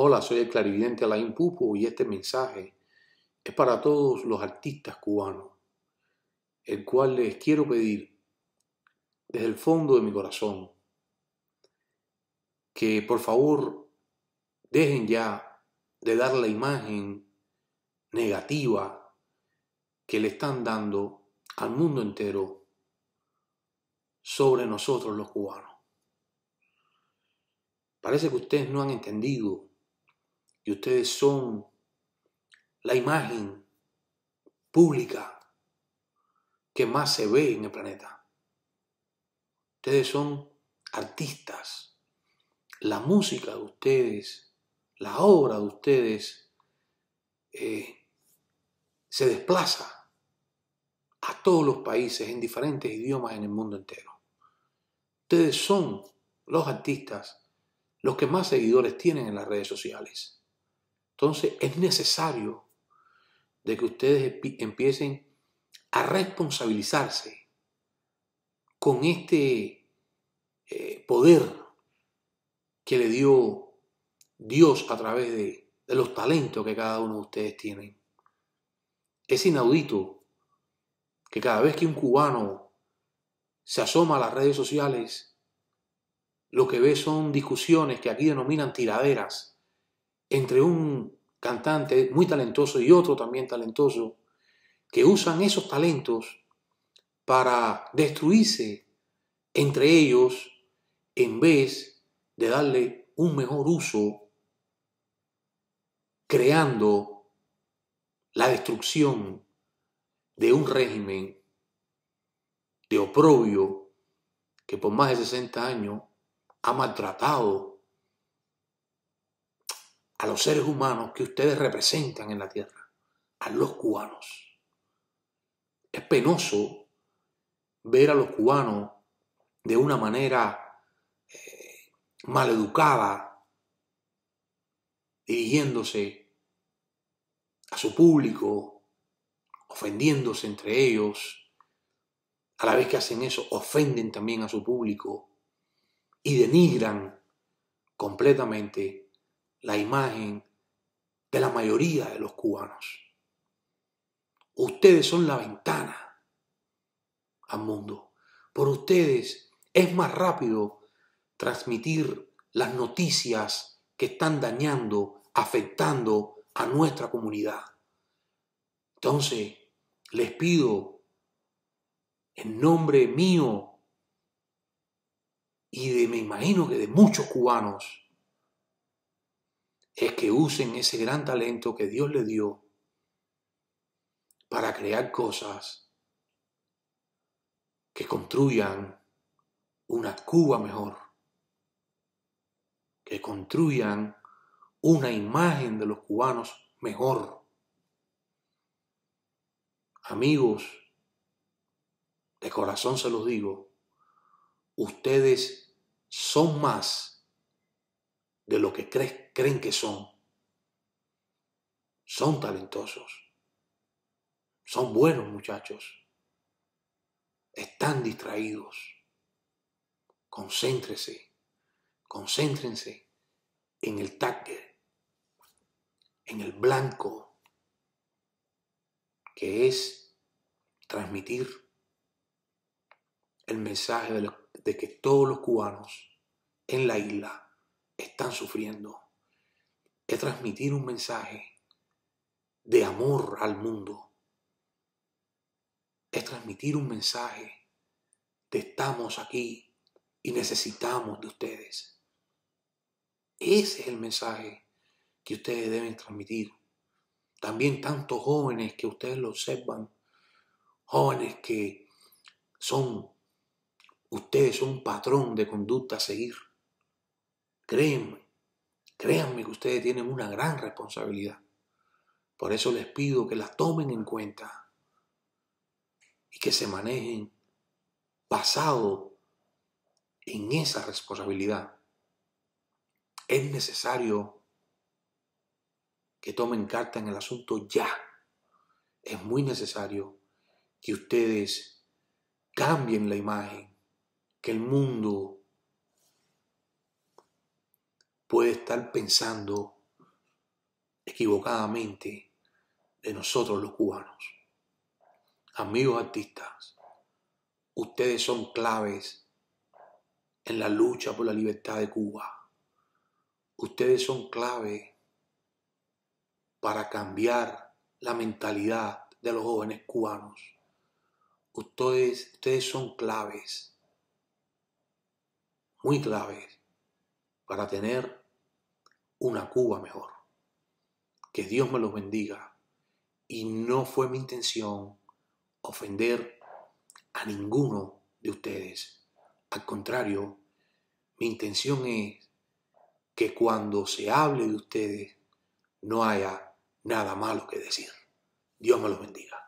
Hola, soy el clarividente Alain Pupo y este mensaje es para todos los artistas cubanos, el cual les quiero pedir desde el fondo de mi corazón que por favor dejen ya de dar la imagen negativa que le están dando al mundo entero sobre nosotros los cubanos. Parece que ustedes no han entendido y ustedes son la imagen pública que más se ve en el planeta. Ustedes son artistas. La música de ustedes, la obra de ustedes, eh, se desplaza a todos los países en diferentes idiomas en el mundo entero. Ustedes son los artistas los que más seguidores tienen en las redes sociales. Entonces es necesario de que ustedes empiecen a responsabilizarse con este eh, poder que le dio Dios a través de, los talentos que cada uno de ustedes tiene. Es inaudito que cada vez que un cubano se asoma a las redes sociales, lo que ve son discusiones que aquí denominan tiraderas entre un cantante muy talentoso y otro también talentoso, que usan esos talentos para destruirse entre ellos en vez de darle un mejor uso, creando la destrucción de un régimen de oprobio que por más de 60 años ha maltratado a los seres humanos que ustedes representan en la tierra, a los cubanos. Es penoso ver a los cubanos de una manera eh, maleducada, dirigiéndose a su público, ofendiéndose entre ellos. A la vez que hacen eso, ofenden también a su público y denigran completamente la imagen de la mayoría de los cubanos. Ustedes son la ventana al mundo. Por ustedes es más rápido transmitir las noticias que están dañando, afectando a nuestra comunidad. Entonces, les pido en nombre mío y de, me imagino que de muchos cubanos, es que usen ese gran talento que Dios le dio para crear cosas que construyan una Cuba mejor, que construyan una imagen de los cubanos mejor. Amigos, de corazón se los digo, ustedes son más de lo que creen que son. Son talentosos. Son buenos muchachos. Están distraídos. Concéntrese. Concéntrense en el target, en el blanco, que es transmitir el mensaje de que todos los cubanos en la isla están sufriendo, que transmitir un mensaje de amor al mundo, es transmitir un mensaje de estamos aquí y necesitamos de ustedes. Ese es el mensaje que ustedes deben transmitir. También tantos jóvenes que ustedes lo observan, jóvenes que son, ustedes son un patrón de conducta a seguir Créanme, créanme que ustedes tienen una gran responsabilidad. Por eso les pido que la tomen en cuenta y que se manejen basado en esa responsabilidad. Es necesario que tomen carta en el asunto ya. Es muy necesario que ustedes cambien la imagen que el mundo puede estar pensando equivocadamente de nosotros los cubanos. Amigos artistas, ustedes son claves en la lucha por la libertad de Cuba. Ustedes son clave para cambiar la mentalidad de los jóvenes cubanos. Ustedes, ustedes son claves, muy claves, para tener una Cuba mejor. Que Dios me los bendiga. Y no fue mi intención ofender a ninguno de ustedes. Al contrario, mi intención es que cuando se hable de ustedes no haya nada malo que decir. Dios me los bendiga.